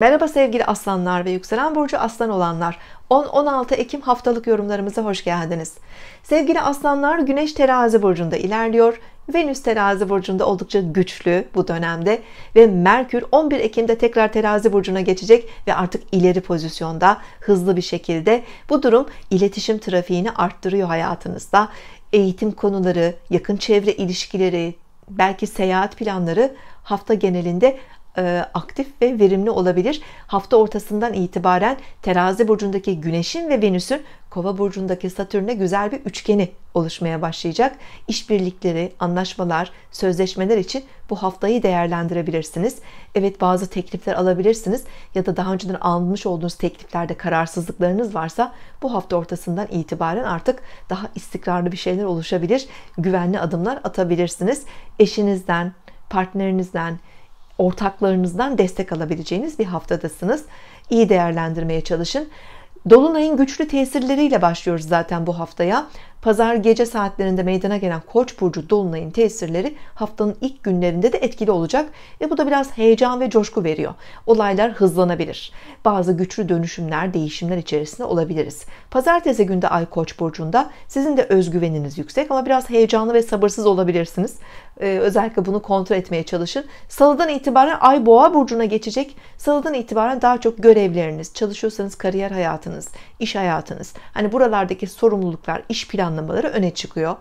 Merhaba sevgili aslanlar ve yükselen burcu aslan olanlar 10-16 Ekim haftalık yorumlarımıza hoş geldiniz sevgili aslanlar Güneş terazi burcunda ilerliyor Venüs terazi burcunda oldukça güçlü bu dönemde ve Merkür 11 Ekim'de tekrar terazi burcuna geçecek ve artık ileri pozisyonda hızlı bir şekilde bu durum iletişim trafiğini arttırıyor hayatınızda eğitim konuları yakın çevre ilişkileri belki seyahat planları hafta genelinde e, aktif ve verimli olabilir. Hafta ortasından itibaren terazi burcundaki güneşin ve venüsün kova burcundaki satürne güzel bir üçgeni oluşmaya başlayacak. İşbirlikleri, anlaşmalar, sözleşmeler için bu haftayı değerlendirebilirsiniz. Evet bazı teklifler alabilirsiniz ya da daha önceden almış olduğunuz tekliflerde kararsızlıklarınız varsa bu hafta ortasından itibaren artık daha istikrarlı bir şeyler oluşabilir. Güvenli adımlar atabilirsiniz. Eşinizden, partnerinizden, ortaklarınızdan destek alabileceğiniz bir haftadasınız. İyi değerlendirmeye çalışın. Dolunay'ın güçlü tesirleriyle başlıyoruz zaten bu haftaya. Pazar gece saatlerinde meydana gelen Koç burcu dolunayın tesirleri haftanın ilk günlerinde de etkili olacak ve bu da biraz heyecan ve coşku veriyor. Olaylar hızlanabilir. Bazı güçlü dönüşümler, değişimler içerisinde olabiliriz. Pazartesi günde Ay Koç burcunda sizin de özgüveniniz yüksek ama biraz heyecanlı ve sabırsız olabilirsiniz. Ee, özellikle bunu kontrol etmeye çalışın. Salıdan itibaren Ay Boğa burcuna geçecek. Salıdan itibaren daha çok görevleriniz, çalışıyorsanız kariyer hayatınız, iş hayatınız, hani buralardaki sorumluluklar, iş planı planlamaları öne çıkıyor.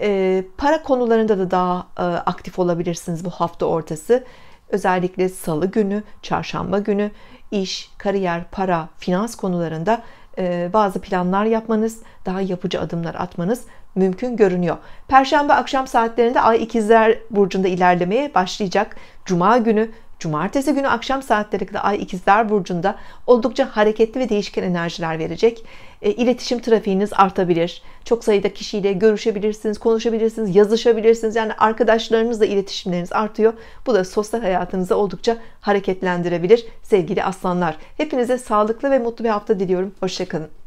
Ee, para konularında da daha e, aktif olabilirsiniz bu hafta ortası. Özellikle salı günü, çarşamba günü iş, kariyer, para, finans konularında e, bazı planlar yapmanız, daha yapıcı adımlar atmanız mümkün görünüyor. Perşembe akşam saatlerinde Ay ikizler burcunda ilerlemeye başlayacak. Cuma günü Cumartesi günü akşam saatlerinde Ay İkizler Burcu'nda oldukça hareketli ve değişken enerjiler verecek. E, iletişim trafiğiniz artabilir. Çok sayıda kişiyle görüşebilirsiniz, konuşabilirsiniz, yazışabilirsiniz. Yani arkadaşlarınızla iletişimleriniz artıyor. Bu da sosyal hayatınızı oldukça hareketlendirebilir sevgili aslanlar. Hepinize sağlıklı ve mutlu bir hafta diliyorum. Hoşçakalın.